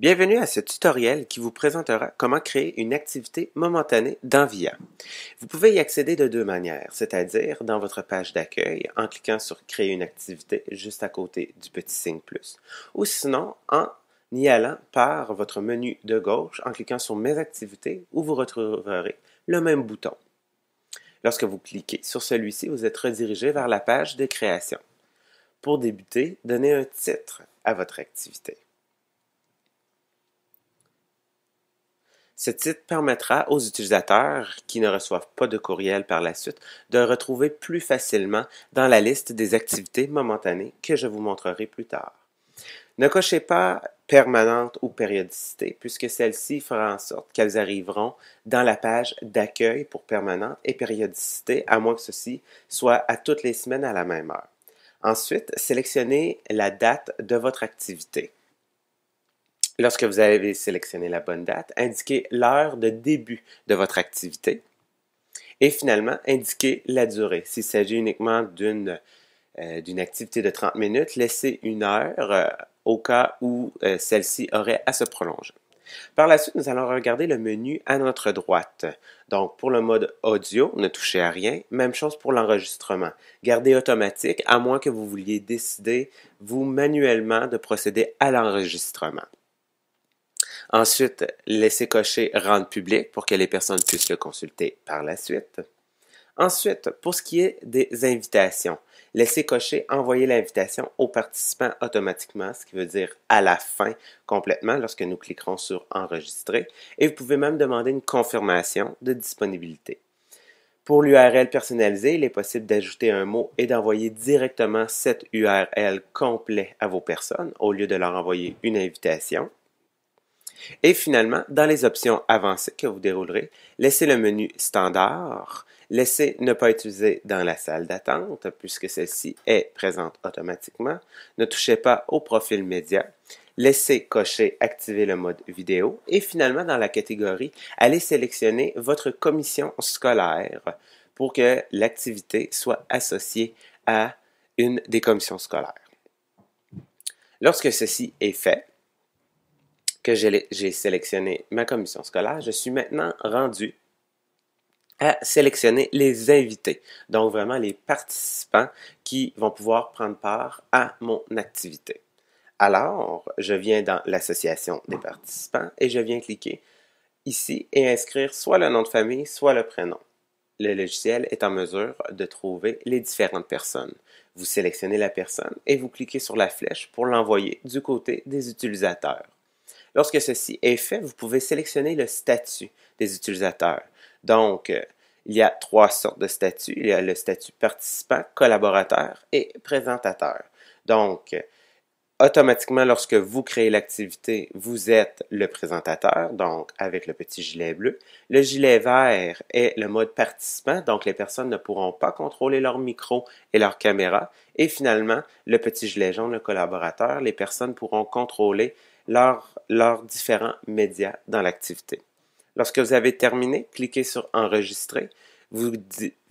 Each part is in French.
Bienvenue à ce tutoriel qui vous présentera comment créer une activité momentanée dans VIA. Vous pouvez y accéder de deux manières, c'est-à-dire dans votre page d'accueil en cliquant sur Créer une activité juste à côté du petit signe plus, ou sinon en y allant par votre menu de gauche en cliquant sur Mes activités où vous retrouverez le même bouton. Lorsque vous cliquez sur celui-ci, vous êtes redirigé vers la page de création. Pour débuter, donnez un titre à votre activité. Ce titre permettra aux utilisateurs qui ne reçoivent pas de courriel par la suite de retrouver plus facilement dans la liste des activités momentanées que je vous montrerai plus tard. Ne cochez pas permanente ou périodicité, puisque celle-ci fera en sorte qu'elles arriveront dans la page d'accueil pour permanente et périodicité, à moins que ceci soit à toutes les semaines à la même heure. Ensuite, sélectionnez la date de votre activité. Lorsque vous avez sélectionné la bonne date, indiquez l'heure de début de votre activité. Et finalement, indiquez la durée. S'il s'agit uniquement d'une euh, activité de 30 minutes, laissez une heure euh, au cas où euh, celle-ci aurait à se prolonger. Par la suite, nous allons regarder le menu à notre droite. Donc, pour le mode audio, ne touchez à rien. Même chose pour l'enregistrement. Gardez automatique, à moins que vous vouliez décider vous manuellement de procéder à l'enregistrement. Ensuite, laissez cocher rendre public pour que les personnes puissent le consulter par la suite. Ensuite, pour ce qui est des invitations, laissez cocher envoyer l'invitation aux participants automatiquement, ce qui veut dire à la fin complètement lorsque nous cliquerons sur enregistrer. Et vous pouvez même demander une confirmation de disponibilité. Pour l'URL personnalisée, il est possible d'ajouter un mot et d'envoyer directement cette URL complet à vos personnes au lieu de leur envoyer une invitation. Et finalement, dans les options avancées que vous déroulerez, laissez le menu standard, laissez ne pas utiliser dans la salle d'attente puisque celle-ci est présente automatiquement, ne touchez pas au profil média, laissez cocher activer le mode vidéo et finalement dans la catégorie, allez sélectionner votre commission scolaire pour que l'activité soit associée à une des commissions scolaires. Lorsque ceci est fait, que j'ai sélectionné ma commission scolaire, je suis maintenant rendu à sélectionner les invités, donc vraiment les participants qui vont pouvoir prendre part à mon activité. Alors, je viens dans l'association des participants et je viens cliquer ici et inscrire soit le nom de famille, soit le prénom. Le logiciel est en mesure de trouver les différentes personnes. Vous sélectionnez la personne et vous cliquez sur la flèche pour l'envoyer du côté des utilisateurs. Lorsque ceci est fait, vous pouvez sélectionner le statut des utilisateurs. Donc, euh, il y a trois sortes de statuts. Il y a le statut participant, collaborateur et présentateur. Donc, euh, automatiquement, lorsque vous créez l'activité, vous êtes le présentateur, donc avec le petit gilet bleu. Le gilet vert est le mode participant, donc les personnes ne pourront pas contrôler leur micro et leur caméra. Et finalement, le petit gilet jaune, le collaborateur, les personnes pourront contrôler leurs différents médias dans l'activité. Lorsque vous avez terminé, cliquez sur Enregistrer.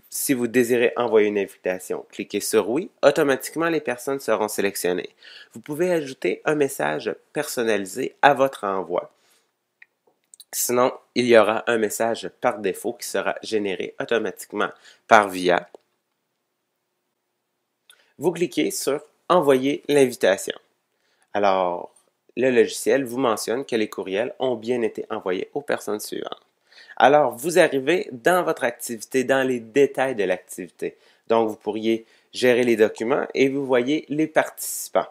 si vous désirez envoyer une invitation, cliquez sur Oui. Automatiquement, les personnes seront sélectionnées. Vous pouvez ajouter un message personnalisé à votre envoi. Sinon, il y aura un message par défaut qui sera généré automatiquement par VIA. Vous cliquez sur Envoyer l'invitation. Alors, le logiciel vous mentionne que les courriels ont bien été envoyés aux personnes suivantes. Alors, vous arrivez dans votre activité, dans les détails de l'activité. Donc, vous pourriez gérer les documents et vous voyez les participants.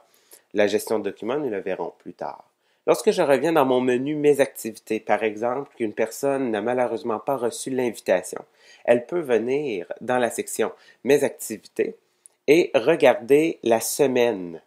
La gestion de documents, nous le verrons plus tard. Lorsque je reviens dans mon menu Mes activités, par exemple, qu'une personne n'a malheureusement pas reçu l'invitation, elle peut venir dans la section Mes activités et regarder la semaine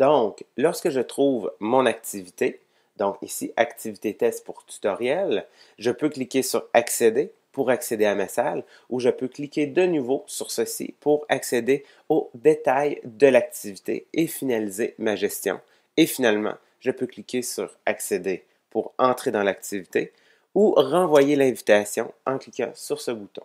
donc, lorsque je trouve mon activité, donc ici, activité test pour tutoriel, je peux cliquer sur accéder pour accéder à ma salle ou je peux cliquer de nouveau sur ceci pour accéder aux détails de l'activité et finaliser ma gestion. Et finalement, je peux cliquer sur accéder pour entrer dans l'activité ou renvoyer l'invitation en cliquant sur ce bouton.